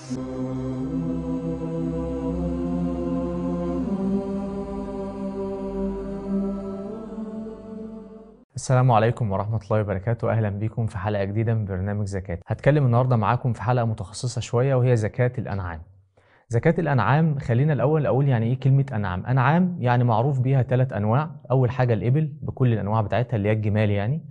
السلام عليكم ورحمة الله وبركاته أهلا بكم في حلقة جديدة من برنامج زكاة هتكلم النهاردة معاكم في حلقة متخصصة شوية وهي زكاة الأنعام زكاة الأنعام خلينا الأول أقول يعني إيه كلمة أنعام أنعام يعني معروف بيها ثلاث أنواع أول حاجة الإبل بكل الأنواع بتاعتها اللي هي الجمال يعني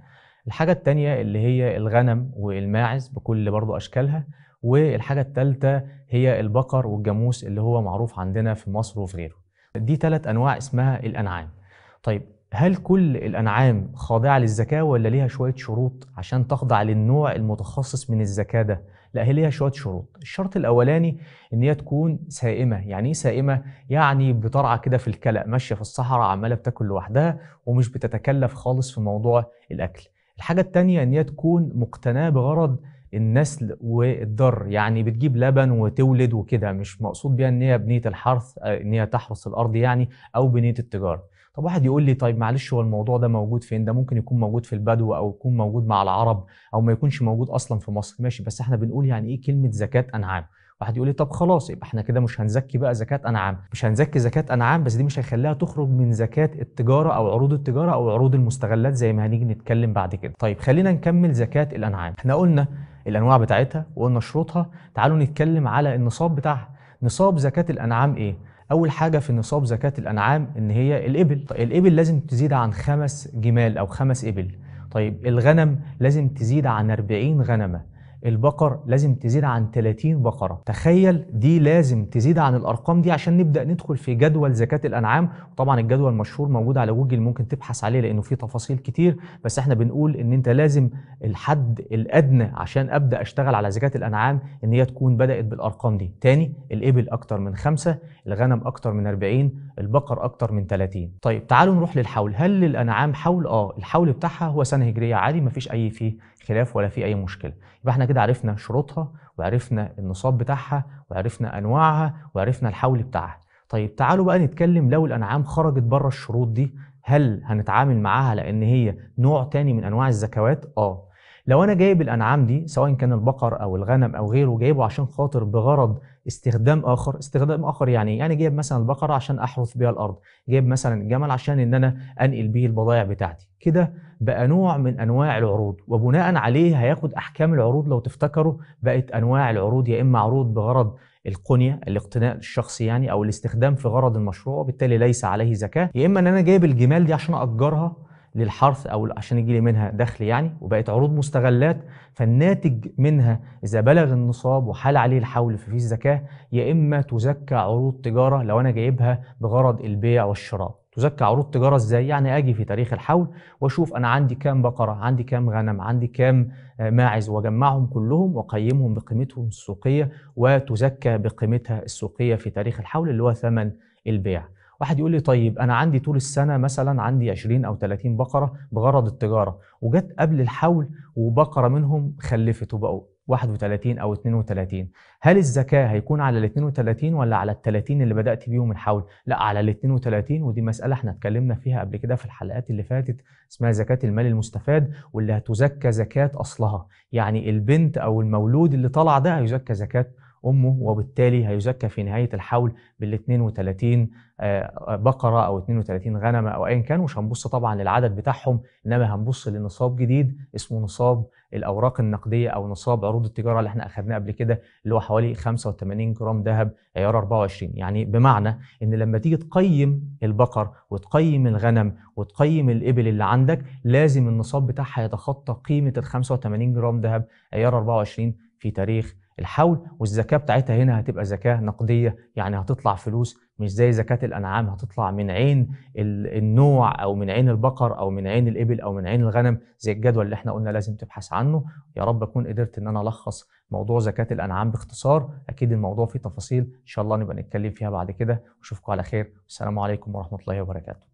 الحاجة التانية اللي هي الغنم والماعز بكل برضو أشكالها والحاجة التالتة هي البقر والجاموس اللي هو معروف عندنا في مصر وفي غيره دي ثلاث أنواع اسمها الأنعام طيب هل كل الأنعام خاضعة للزكاة ولا ليها شوية شروط عشان تخضع للنوع المتخصص من الزكاة ده؟ لا هي ليها شوية شروط، الشرط الأولاني إن هي تكون سائمة، يعني إيه سائمة؟ يعني بترعى كده في الكلأ، ماشية في الصحراء عمالة بتاكل لوحدها ومش بتتكلف خالص في موضوع الأكل. الحاجة التانية إن هي تكون مقتناة بغرض النسل والضر يعني بتجيب لبن وتولد وكده مش مقصود بيها ان هي بنيه الحرث آه، ان هي تحرث الارض يعني او بنيه التجاره طب واحد يقول لي طيب معلش هو الموضوع ده موجود فين ده ممكن يكون موجود في البدو او يكون موجود مع العرب او ما يكونش موجود اصلا في مصر ماشي بس احنا بنقول يعني ايه كلمه زكاه انعام واحد يقول لي طب خلاص يبقى احنا كده مش هنزكي بقى زكاه انعام مش هنزكي زكاه انعام بس دي مش هيخليها تخرج من زكاه التجاره او عروض التجاره او عروض المستغلات زي ما هنيجي نتكلم بعد كده طيب خلينا نكمل زكاه الانعام احنا قلنا الانواع بتاعتها وقلنا شروطها تعالوا نتكلم على النصاب بتاعها نصاب زكاه الانعام ايه اول حاجه في نصاب زكاه الانعام ان هي الابل طيب الابل لازم تزيد عن خمس جمال او خمس ابل طيب الغنم لازم تزيد عن 40 غنمه البقر لازم تزيد عن 30 بقرة تخيل دي لازم تزيد عن الأرقام دي عشان نبدأ ندخل في جدول زكاة الأنعام وطبعا الجدول المشهور موجود على جوجل ممكن تبحث عليه لأنه فيه تفاصيل كتير بس احنا بنقول إن أنت لازم الحد الأدنى عشان أبدأ أشتغل على زكاة الأنعام إن هي تكون بدأت بالأرقام دي تاني الإبل أكتر من خمسة الغنم أكتر من 40 البقر أكتر من 30 طيب تعالوا نروح للحول هل للأنعام حول؟ آه الحول بتاعها هو سنة هجرية عادي مفيش أي فيه خلاف ولا في اي مشكله يبقى احنا كده عرفنا شروطها وعرفنا النصاب بتاعها وعرفنا انواعها وعرفنا الحول بتاعها طيب تعالوا بقى نتكلم لو الانعام خرجت بره الشروط دي هل هنتعامل معاها لان هي نوع تاني من انواع الزكوات اه لو انا جايب الانعام دي سواء كان البقر او الغنم او غيره جايبه عشان خاطر بغرض استخدام اخر استخدام اخر يعني يعني جايب مثلا البقره عشان احرث بيها الارض جايب مثلا الجمل عشان ان انا انقل بيه البضائع بتاعتي كده بقى نوع من انواع العروض وبناء عليه هياخد احكام العروض لو تفتكروا بقت انواع العروض يا اما عروض بغرض القنية الاقتناء الشخصي يعني أو الاستخدام في غرض المشروع وبالتالي ليس عليه زكاة يا إما إن أنا جايب الجمال دي عشان أجرها للحرث او عشان يجي لي منها دخل يعني وبقت عروض مستغلات فالناتج منها اذا بلغ النصاب وحال عليه الحول ففيه الزكاه يا اما تزكى عروض تجاره لو انا جايبها بغرض البيع والشراء تزكى عروض تجاره ازاي يعني اجي في تاريخ الحول واشوف انا عندي كام بقره عندي كام غنم عندي كام آه، ماعز واجمعهم كلهم واقيمهم بقيمتهم السوقيه وتزكى بقيمتها السوقيه في تاريخ الحول اللي هو ثمن البيع واحد يقول لي طيب انا عندي طول السنه مثلا عندي 20 او 30 بقره بغرض التجاره وجت قبل الحول وبقره منهم خلفت وبقوا 31 او 32 هل الزكاه هيكون على ال 32 ولا على ال 30 اللي بدات بيهم الحول لا على ال 32 ودي مساله احنا اتكلمنا فيها قبل كده في الحلقات اللي فاتت اسمها زكاه المال المستفاد واللي هتزكى زكاه اصلها يعني البنت او المولود اللي طلع ده هيزكى زكاه أمه وبالتالي هيزكى في نهاية الحول بال 32 آه، بقرة أو 32 غنمة أو أيا كان مش هنبص طبعا للعدد بتاعهم إنما هنبص لنصاب جديد اسمه نصاب الأوراق النقدية أو نصاب عروض التجارة اللي احنا اخذناه قبل كده اللي هو حوالي 85 جرام ذهب عيار 24 يعني بمعنى إن لما تيجي تقيم البقر وتقيم الغنم وتقيم الإبل اللي عندك لازم النصاب بتاعها يتخطى قيمة ال 85 جرام ذهب عيار 24 في تاريخ الحول والزكاه بتاعتها هنا هتبقى زكاه نقديه يعني هتطلع فلوس مش زي زكاه الانعام هتطلع من عين النوع او من عين البقر او من عين الابل او من عين الغنم زي الجدول اللي احنا قلنا لازم تبحث عنه يا رب اكون قدرت ان انا الخص موضوع زكاه الانعام باختصار اكيد الموضوع فيه تفاصيل ان شاء الله نبقى نتكلم فيها بعد كده اشوفكم على خير والسلام عليكم ورحمه الله وبركاته